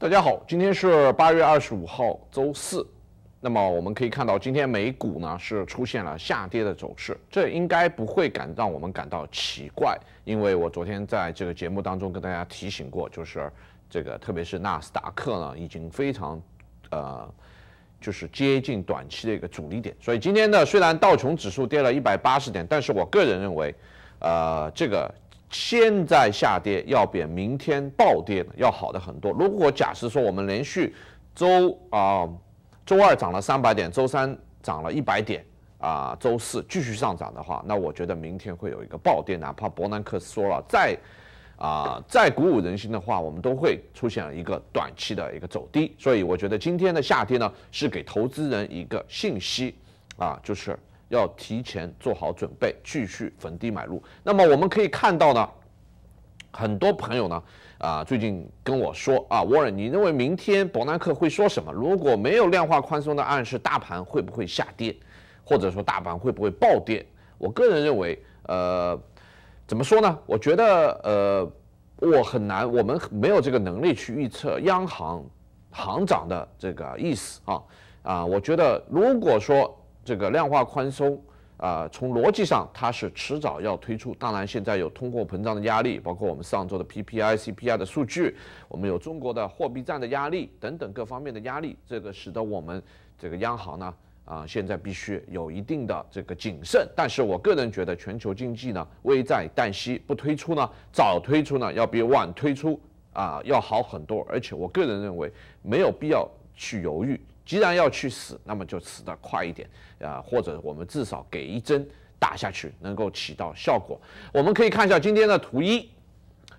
大家好，今天是八月二十五号周四。那么我们可以看到，今天美股呢是出现了下跌的走势，这应该不会感让我们感到奇怪，因为我昨天在这个节目当中跟大家提醒过，就是这个特别是纳斯达克呢已经非常，呃，就是接近短期的一个阻力点。所以今天呢，虽然道琼指数跌了一百八十点，但是我个人认为，呃，这个。现在下跌要比明天暴跌要好的很多。如果假设说我们连续周啊，周二涨了三百点，周三涨了一百点啊，周四继续上涨的话，那我觉得明天会有一个暴跌。哪怕伯南克说了再啊再鼓舞人心的话，我们都会出现一个短期的一个走低。所以我觉得今天的下跌呢，是给投资人一个信息啊，就是。要提前做好准备，继续逢低买入。那么我们可以看到呢，很多朋友呢啊，最近跟我说啊，沃 n 你认为明天伯南克会说什么？如果没有量化宽松的暗示，大盘会不会下跌？或者说大盘会不会暴跌？我个人认为，呃，怎么说呢？我觉得，呃，我很难，我们没有这个能力去预测央行行长的这个意思啊啊。我觉得，如果说这个量化宽松啊，从逻辑上它是迟早要推出。当然，现在有通货膨胀的压力，包括我们上周的 PPI、CPI 的数据，我们有中国的货币战的压力等等各方面的压力，这个使得我们这个央行呢啊现在必须有一定的这个谨慎。但是我个人觉得全球经济呢危在旦夕，不推出呢早推出呢要比晚推出啊要好很多，而且我个人认为没有必要去犹豫。既然要去死，那么就死得快一点，啊，或者我们至少给一针打下去，能够起到效果。我们可以看一下今天的图一。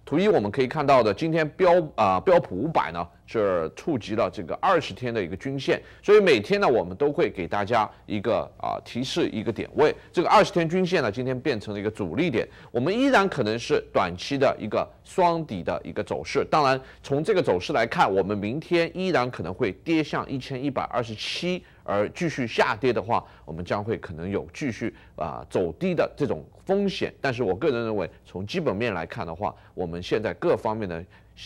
图一我们可以看到的，今天标啊标普五百呢是触及了这个二十天的一个均线，所以每天呢我们都会给大家一个啊提示一个点位，这个二十天均线呢今天变成了一个阻力点，我们依然可能是短期的一个双底的一个走势，当然从这个走势来看，我们明天依然可能会跌向一千一百二十七。而继续下跌的话，我们将会可能有继续啊走低的这种风险。但是我个人认为，从基本面来看的话，我们现在各方面的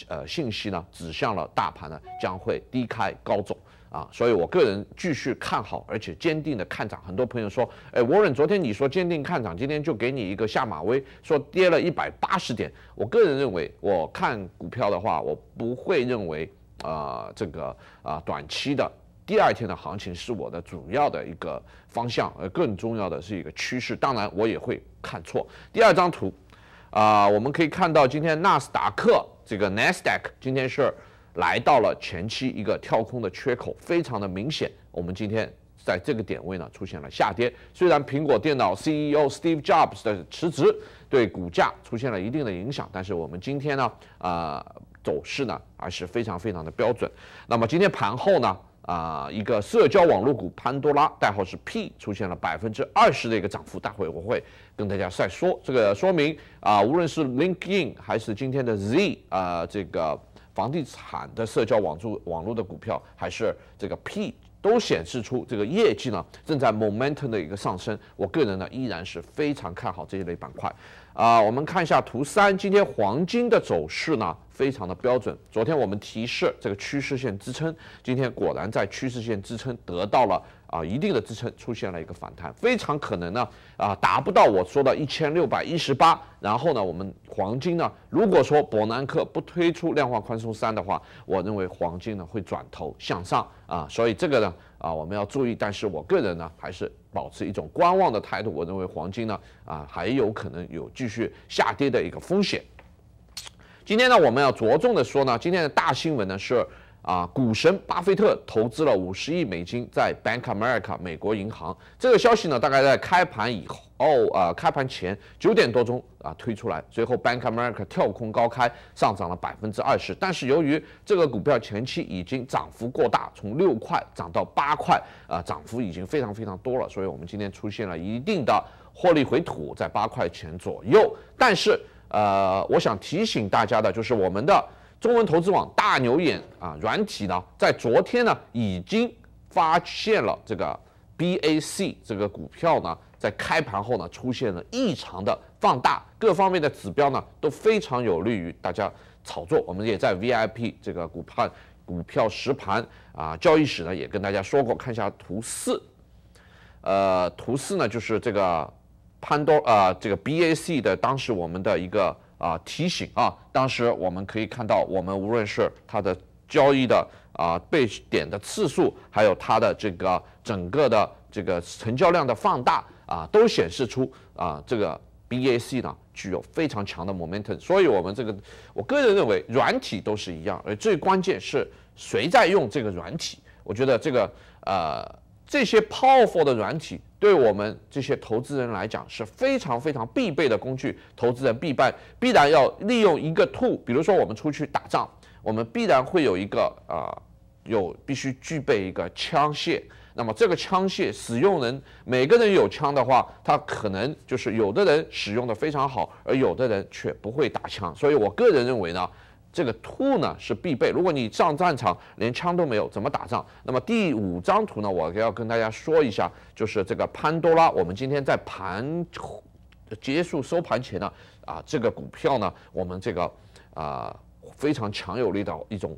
呃信息呢，指向了大盘呢将会低开高走啊，所以我个人继续看好，而且坚定的看涨。很多朋友说，哎，e n 昨天你说坚定看涨，今天就给你一个下马威，说跌了一百八十点。我个人认为，我看股票的话，我不会认为啊这个啊短期的。第二天的行情是我的主要的一个方向，呃，更重要的是一个趋势。当然，我也会看错。第二张图，啊，我们可以看到今天纳斯达克这个 Nasdaq 今天是来到了前期一个跳空的缺口，非常的明显。我们今天在这个点位呢出现了下跌。虽然苹果电脑 CEO Steve Jobs 的辞职对股价出现了一定的影响，但是我们今天呢，呃，走势呢还是非常非常的标准。那么今天盘后呢？啊，一个社交网络股潘多拉，代号是 P，出现了百分之二十的一个涨幅。待会我会跟大家再说这个，说明啊，无论是 LinkedIn 还是今天的 Z 啊，这个。房地产的社交网住网络的股票，还是这个 P，都显示出这个业绩呢正在 momentum 的一个上升。我个人呢依然是非常看好这一类板块。啊，我们看一下图三，今天黄金的走势呢非常的标准。昨天我们提示这个趋势线支撑，今天果然在趋势线支撑得到了。啊，一定的支撑出现了一个反弹，非常可能呢，啊，达不到我说的一千六百一十八。然后呢，我们黄金呢，如果说伯南克不推出量化宽松三的话，我认为黄金呢会转头向上啊。所以这个呢，啊，我们要注意。但是我个人呢，还是保持一种观望的态度。我认为黄金呢，啊，还有可能有继续下跌的一个风险。今天呢，我们要着重的说呢，今天的大新闻呢是。啊，股神巴菲特投资了五十亿美金在 Bank America 美国银行。这个消息呢，大概在开盘以后，啊，开盘前九点多钟啊推出来。最后 Bank America 跳空高开，上涨了百分之二十。但是由于这个股票前期已经涨幅过大，从六块涨到八块，啊，涨幅已经非常非常多了。所以，我们今天出现了一定的获利回吐，在八块钱左右。但是，呃，我想提醒大家的就是我们的。中文投资网大牛眼啊，软体呢，在昨天呢已经发现了这个 BAC 这个股票呢，在开盘后呢出现了异常的放大，各方面的指标呢都非常有利于大家炒作。我们也在 VIP 这个股盘股票实盘啊交易室呢也跟大家说过，看一下图四，呃，图四呢就是这个潘多啊，这个 BAC 的当时我们的一个。啊，提醒啊！当时我们可以看到，我们无论是它的交易的啊被点的次数，还有它的这个整个的这个成交量的放大啊，都显示出啊，这个 BAC 呢具有非常强的 momentum。所以，我们这个我个人认为，软体都是一样，而最关键是谁在用这个软体。我觉得这个呃。这些 powerful 的软体对我们这些投资人来讲是非常非常必备的工具，投资人必办必然要利用一个 tool。比如说我们出去打仗，我们必然会有一个啊，有必须具备一个枪械。那么这个枪械使用人，每个人有枪的话，他可能就是有的人使用的非常好，而有的人却不会打枪。所以我个人认为呢。这个兔呢是必备，如果你上战场连枪都没有，怎么打仗？那么第五张图呢，我要跟大家说一下，就是这个潘多拉，我们今天在盘结束收盘前呢，啊，这个股票呢，我们这个啊非常强有力的，一种。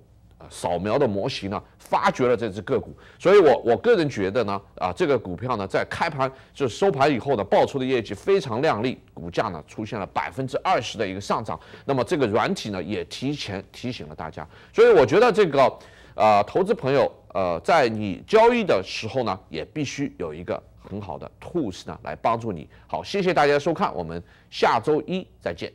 扫描的模型呢，发掘了这只个股，所以，我我个人觉得呢，啊，这个股票呢，在开盘就收盘以后呢，爆出的业绩非常靓丽，股价呢出现了百分之二十的一个上涨，那么这个软体呢也提前提醒了大家，所以我觉得这个，呃，投资朋友，呃，在你交易的时候呢，也必须有一个很好的 tools 呢来帮助你。好，谢谢大家收看，我们下周一再见。